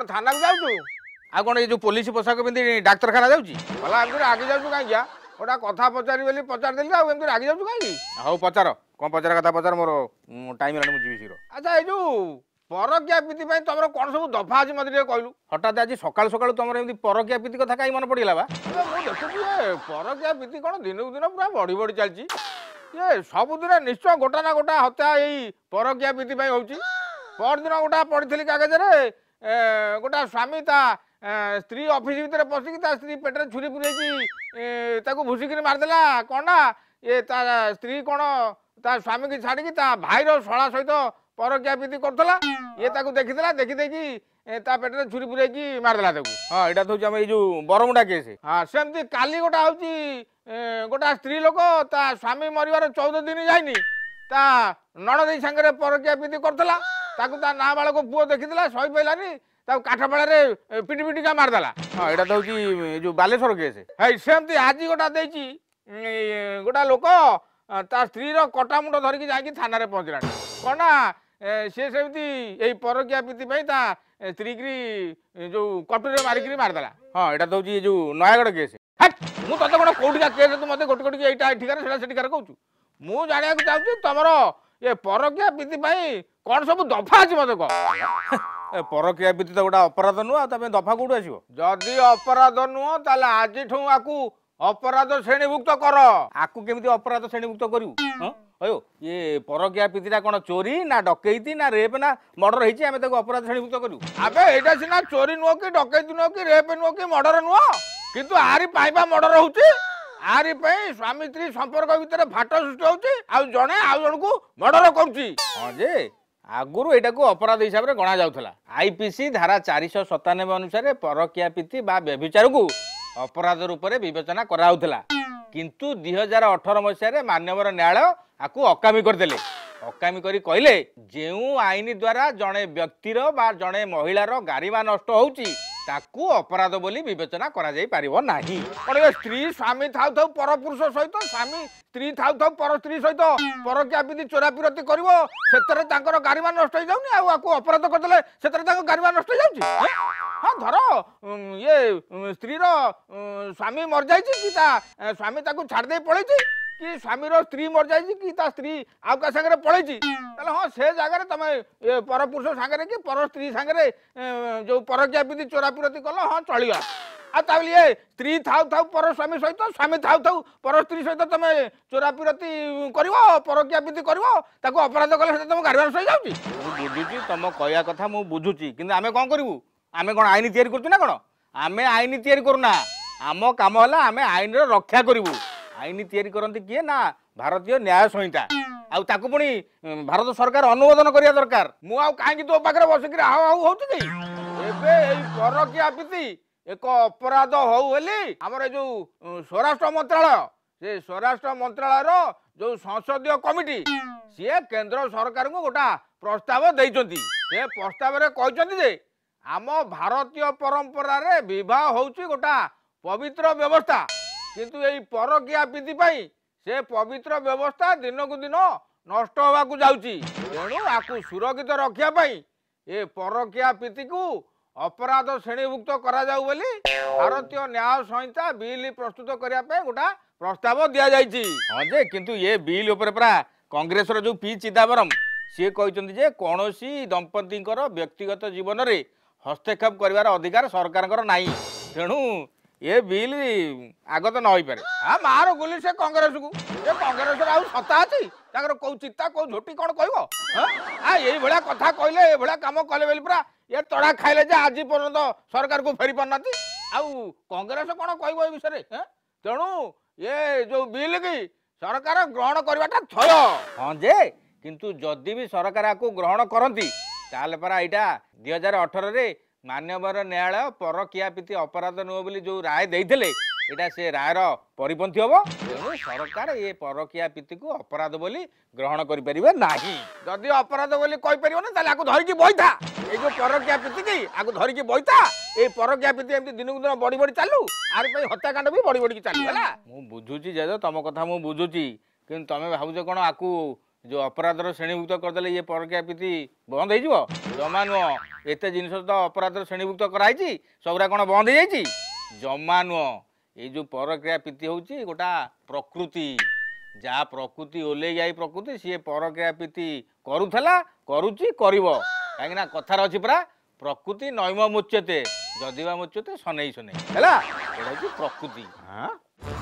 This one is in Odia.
কোন থানাকু যাচ্ছু আর কোন এই যে পুলিশ পোশাক পিঁধি ডাক্তারখানা যাচ্ছি বলা এমনি রাগি যাচ্ছু কাইকি গোটা কথা পচারি বলে পচার দেলি আর এমনি রাগি যাচ্ছু কাইকি হো পচার কোন পচার কথা পচার মোর টাইম হলানি মু যিবি শীঘ্র আচ্ছা এই যে পরকিয়া পিতি পাই তোমার কোন সব দফা আছে মতে টিকে কইলু হঠাৎ আজ সকাল সকাল তোমার এমনি পরকিয়া পিতি কথা কাই মনে পড়িলা বা দেখুছি পরকিয়া পিতি কোন দিনকু দিন পুরা বড়ি বড়ি চালছি ଏ ସବୁଦିନ ନିଶ୍ଚୟ ଗୋଟା ନା ଗୋଟା ହତ୍ୟା ଏଇ ପରକିଆ ପିତି ପାଇଁ ହେଉଛି ପରଦିନ ଗୋଟା ପଢ଼ିଥିଲି କାଗଜରେ গোটা স্বামী তা স্ত্রী অফিস ভিতরে পশিকি তা স্ত্রী পেটরে ছুরি পুরাইকি তাকে ভুষিকি মারিদেলা কণা এ তা স্ত্রী কোণ তা স্বামীকে ছাড়িকি তা ভাইর শলা সহিত পরকিয়া প্রীতি করুলা ইয়ে তাকে দেখিদেলা দেখিদেখি তা পেটরে ছুরি পুরাইকি মারিদেলা তাকে হ্যাঁ এটা হচ্ছে আমার এই যে বরমুন্ডা কেস হ্যাঁ সেমতি কালি গোটা হচ্ছে গোটা স্ত্রী লোক তা স্বামী মরিবার চৌদ দিন যায়নি তা নড়দেই সাংরে পরকিয়া প্রীতি করুলা ତାକୁ ତା ନାବାଳକ ପୁଅ ଦେଖିଥିଲା ସହି ପାଇଲାନି ତାକୁ କାଠପାଳରେ ପିଟି ପିଟିକା ମାରିଦେଲା ହଁ ଏଇଟା ତ ହେଉଛି ଯେଉଁ ବାଲେଶ୍ୱର କେସ୍ ହେଇ ସେମିତି ଆଜି ଗୋଟା ଦେଇଛି ଗୋଟା ଲୋକ ତା ସ୍ତ୍ରୀର କଟା ମୁଣ୍ଡ ଧରିକି ଯାଇକି ଥାନାରେ ପହଞ୍ଚିଲାଣି କ'ଣ ନା ସିଏ ସେମିତି ଏଇ ପରକିଆ ପ୍ରୀତି ପାଇଁ ତା ସ୍ତ୍ରୀକି ଯେଉଁ କଟୁରୀରେ ମାରିକିରି ମାରିଦେଲା ହଁ ଏଇଟା ତ ହେଉଛି ଯେଉଁ ନୟାଗଡ଼ କେସ୍ ମୁଁ ତତେ କ'ଣ କେଉଁଠିକା କେସ୍ ତୁ ମୋତେ ଗୋଟେ ଗୋଟିକି ଏଇଟା ଏଠିକାର ସେଇଟା ସେଠିକାର କହୁଛୁ ମୁଁ ଜାଣିବାକୁ ଚାହୁଁଛି ତମର ଏ ପରକିଆ ପ୍ରୀତି ପାଇଁ କ'ଣ ସବୁ ଦଫା ଅଛି ମୋତେ କହ ପରକ୍ରିୟା ବ୍ୟତୀତ ଗୋଟେ ଅପରାଧ ନୁହଁ ତା ପାଇଁ ଦଫା କେଉଁଠୁ ଆସିବ ଯଦି ଅପରାଧ ନୁହଁ ତାହେଲେ ଆଜିଠୁ ଆକୁ ଅପରାଧ ଶ୍ରେଣୀଭୁକ୍ତ କର ଆକୁ କେମିତି ଅପରାଧ ଶ୍ରେଣୀଭୁକ୍ତ କରିବୁ ହଁ ଇଏ ପରକିଆ ପିତିଟା କ'ଣ ଚୋରି ନା ଡକେଇତି ନା ରେପ ନା ମର୍ଡର ହେଇଛି ଆମେ ତାକୁ ଅପରାଧ ଶ୍ରେଣୀଭୁକ୍ତ କରିବୁ ଆବେ ଏଇଟା ସିନା ଚୋରି ନୁହଁ କି ଡକେଇତି ନୁହଁ କି ରେପ ନୁହଁ କି ମର୍ଡର ନୁହଁ କିନ୍ତୁ ଆରି ପାଇବା ମର୍ଡର ହେଉଛି ଆରି ପାଇଁ ସ୍ୱାମୀ ସ୍ତ୍ରୀ ସମ୍ପର୍କ ଭିତରେ ଫାଟ ସୃଷ୍ଟି ହେଉଛି ଆଉ ଜଣେ ଆଉ ଜଣକୁ ମର୍ଡର କରୁଛି ହଁ ଯେ ଆଗରୁ ଏଇଟାକୁ ଅପରାଧ ହିସାବରେ ଗଣା ଯାଉଥିଲା ଆଇପିସି ଧାରା ଚାରିଶହ ସତାନବେ ଅନୁସାରେ ପରକିଆ ପ୍ରୀତି ବା ବ୍ୟଭିଚାରକୁ ଅପରାଧ ରୂପରେ ବିବେଚନା କରାଯାଉଥିଲା କିନ୍ତୁ ଦୁଇ ହଜାର ଅଠର ମସିହାରେ ମାନ୍ୟବର ନ୍ୟାୟାଳୟ ଆକୁ ଅକାମି କରିଦେଲେ ଅକାମି କରି କହିଲେ ଯେଉଁ ଆଇନ ଦ୍ୱାରା ଜଣେ ବ୍ୟକ୍ତିର ବା ଜଣେ ମହିଳାର ଗାରିମା ନଷ୍ଟ ହେଉଛି ତାକୁ ଅପରାଧ ବୋଲି ବିବେଚନା କରାଯାଇପାରିବ ନାହିଁ କ'ଣ ସ୍ତ୍ରୀ ସ୍ୱାମୀ ଥାଉଥାଉ ପରପୁରୁଷ ସହିତ ସ୍ୱାମୀ ସ୍ତ୍ରୀ ଥାଉଥାଉ ପର ସ୍ତ୍ରୀ ସହିତ ପରକିଆ ବିଧି ଚୋରାପିରତି କରିବ ସେଥିରେ ତାଙ୍କର ଗାରିମା ନଷ୍ଟ ହେଇଯାଉନି ଆଉ ଆକୁ ଅପରାଧ କରିଦେଲେ ସେଥିରେ ତାଙ୍କ ଗାରିମା ନଷ୍ଟ ହେଇଯାଉଛି ହଁ ଧର ଇଏ ସ୍ତ୍ରୀର ସ୍ୱାମୀ ମରିଯାଇଛି କି ତା ସ୍ୱାମୀ ତାକୁ ଛାଡ଼ିଦେଇ ପଳେଇଛି कि स्वामी स्त्री मर जाए कि स्त्री आउ का संगे पड़ी हाँ से जगह तुम पर पुरुष सागर कि पर स्त्री सागर जो परज्ञापीति चोरापिरती कल हाँ चल आउल स्त्री था थाउ पर स्वामी सहित स्वामी था थाउ पर स्त्री सहित तुम चोरापिरती कर परज्ञापीति कर अपराध कले तुम गारिवार सही जाऊँ बुझुची तुम कह कथा मुझे बुझुची कि आम कौन करूँ आम कौन आईन या कौन आम आईन या आम कम है आम आईन रक्षा करूँ ଆଇନ ତିଆରି କରନ୍ତି କିଏ ନା ଭାରତୀୟ ନ୍ୟାୟ ସଂହିତା ଆଉ ତାକୁ ପୁଣି ଭାରତ ସରକାର ଅନୁମୋଦନ କରିବା ଦରକାର ମୁଁ ଆଉ କାହିଁକି ତୋ ପାଖରେ ବସିକିରି ଆଉ ଆଉ ହଉଛି କି ଏବେ ଏଇ ପରକିଆ ପିତି ଏକ ଅପରାଧ ହଉ ବୋଲି ଆମର ଏଇ ଯୋଉ ସ୍ୱରାଷ୍ଟ୍ର ମନ୍ତ୍ରାଳୟ ସେ ସ୍ୱରାଷ୍ଟ୍ର ମନ୍ତ୍ରାଳୟର ଯୋଉ ସଂସଦୀୟ କମିଟି ସିଏ କେନ୍ଦ୍ର ସରକାରଙ୍କୁ ଗୋଟା ପ୍ରସ୍ତାବ ଦେଇଛନ୍ତି ସେ ପ୍ରସ୍ତାବରେ କହିଛନ୍ତି ଯେ ଆମ ଭାରତୀୟ ପରମ୍ପରାରେ ବିବାହ ହେଉଛି ଗୋଟା ପବିତ୍ର ବ୍ୟବସ୍ଥା କିନ୍ତୁ ଏଇ ପରକିଆ ପିଧି ପାଇଁ ସେ ପବିତ୍ର ବ୍ୟବସ୍ଥା ଦିନକୁ ଦିନ ନଷ୍ଟ ହେବାକୁ ଯାଉଛି ତେଣୁ ଆକୁ ସୁରକ୍ଷିତ ରଖିବା ପାଇଁ ଏ ପରକିଆ ପିତିକୁ ଅପରାଧ ଶ୍ରେଣୀଭୁକ୍ତ କରାଯାଉ ବୋଲି ଭାରତୀୟ ନ୍ୟାୟ ସଂହିତା ବିଲ୍ ପ୍ରସ୍ତୁତ କରିବା ପାଇଁ ଗୋଟେ ପ୍ରସ୍ତାବ ଦିଆଯାଇଛି ହଁ ଯେ କିନ୍ତୁ ଏ ବିଲ୍ ଉପରେ ପରା କଂଗ୍ରେସର ଯେଉଁ ପି ଚିଦାମ୍ବରମ୍ ସିଏ କହିଛନ୍ତି ଯେ କୌଣସି ଦମ୍ପତିଙ୍କର ବ୍ୟକ୍ତିଗତ ଜୀବନରେ ହସ୍ତକ୍ଷେପ କରିବାର ଅଧିକାର ସରକାରଙ୍କର ନାହିଁ ତେଣୁ ଏ ବିଲ୍ ଆଗତ ନ ହୋଇପାରେ ଆ ମାର ଗୁଲି ସେ କଂଗ୍ରେସକୁ ଏ କଂଗ୍ରେସର ଆଉ ସତ୍ତା ଅଛି ତାଙ୍କର କୋଉ ଚିତା କୋଉ ଝୋଟି କ'ଣ କହିବ ଆ ଏଇଭଳିଆ କଥା କହିଲେ ଏଇଭଳିଆ କାମ କଲେ ବୋଲି ପୁରା ଏ ତଡ଼ା ଖାଇଲେ ଯେ ଆଜି ପର୍ଯ୍ୟନ୍ତ ସରକାରକୁ ଫେରି ପାରୁନାହାନ୍ତି ଆଉ କଂଗ୍ରେସ କ'ଣ କହିବ ଏ ବିଷୟରେ ତେଣୁ ଏ ଯୋଉ ବିଲ୍ କି ସରକାର ଗ୍ରହଣ କରିବାଟା ଥୟ ହଁ ଯେ କିନ୍ତୁ ଯଦି ବି ସରକାର ଆକୁ ଗ୍ରହଣ କରନ୍ତି ତାହେଲେ ପରା ଏଇଟା ଦୁଇ ହଜାର ଅଠରରେ ମାନ୍ୟବର ନ୍ୟାୟାଳୟ ପରକିଆପିତି ଅପରାଧ ନୁହେଁ ବୋଲି ଯେଉଁ ରାୟ ଦେଇଥିଲେ ଏଇଟା ସେ ରାୟର ପରିପନ୍ଥୀ ହେବ ତେଣୁ ସରକାର ଏ ପରକିଆ ପିତିକୁ ଅପରାଧ ବୋଲି ଗ୍ରହଣ କରିପାରିବେ ନାହିଁ ଯଦି ଅପରାଧ ବୋଲି କହିପାରିବ ନା ତାହେଲେ ଆକୁ ଧରିକି ବଇଥା ଏଇ ଯେଉଁ ପରକିଆ ପିତିକି ଆକୁ ଧରିକି ବଇଥା ଏଇ ପରକିଆ ପିତି ଏମିତି ଦିନକୁ ଦିନ ବଢ଼ି ବଢ଼ି ଚାଲୁ ଆର ପାଇଁ ହତ୍ୟାକାଣ୍ଡ ବି ବଢ଼ି ବଢ଼ିକି ଚାଲୁ ହେଲା ମୁଁ ବୁଝୁଛି ଜେଜ ତମ କଥା ମୁଁ ବୁଝୁଛି କିନ୍ତୁ ତମେ ଭାବୁଛ କ'ଣ ଆକୁ ଯେଉଁ ଅପରାଧର ଶ୍ରେଣୀଭୁକ୍ତ କରିଦେଲେ ଇଏ ପରକ୍ଷାପିତି ବନ୍ଦ ହେଇଯିବ ଜମା ନୁହଁ ଏତେ ଜିନିଷ ତ ଅପରାଧର ଶ୍ରେଣୀଭୁକ୍ତ କରାହେଇଛି ସବୁଗୁଡ଼ା କ'ଣ ବନ୍ଦ ହେଇଯାଇଛି ଜମା ନୁହଁ ଏଇ ଯେଉଁ ପରକ୍ରିୟାପିତି ହେଉଛି ଗୋଟା ପ୍ରକୃତି ଯାହା ପ୍ରକୃତି ଓହ୍ଲେଇ ଯାଇ ପ୍ରକୃତି ସିଏ ପରକ୍ରିୟାପିତି କରୁଥିଲା କରୁଛି କରିବ କାହିଁକିନା କଥାରେ ଅଛି ପରା ପ୍ରକୃତି ନୈମ ମୁଚେତେ ଯଦି ବା ମୁଚେତେ ଶନେଇ ଶନେଇ ହେଲା ଏଇଟା ହେଉଛି ପ୍ରକୃତି ହଁ